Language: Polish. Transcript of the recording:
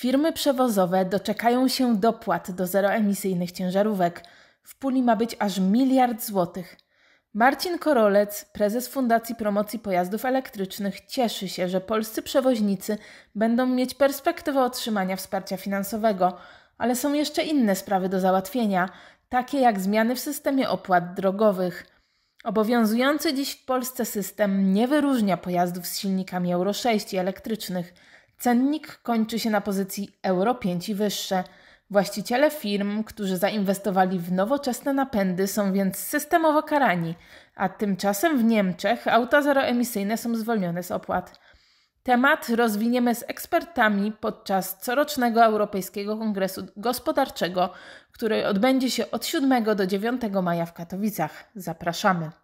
Firmy przewozowe doczekają się dopłat do zeroemisyjnych ciężarówek. W puli ma być aż miliard złotych. Marcin Korolec, prezes Fundacji Promocji Pojazdów Elektrycznych, cieszy się, że polscy przewoźnicy będą mieć perspektywę otrzymania wsparcia finansowego, ale są jeszcze inne sprawy do załatwienia, takie jak zmiany w systemie opłat drogowych. Obowiązujący dziś w Polsce system nie wyróżnia pojazdów z silnikami Euro 6 i elektrycznych. Cennik kończy się na pozycji euro 5 i wyższe. Właściciele firm, którzy zainwestowali w nowoczesne napędy, są więc systemowo karani, a tymczasem w Niemczech auta zeroemisyjne są zwolnione z opłat. Temat rozwiniemy z ekspertami podczas corocznego Europejskiego Kongresu Gospodarczego, który odbędzie się od 7 do 9 maja w Katowicach. Zapraszamy.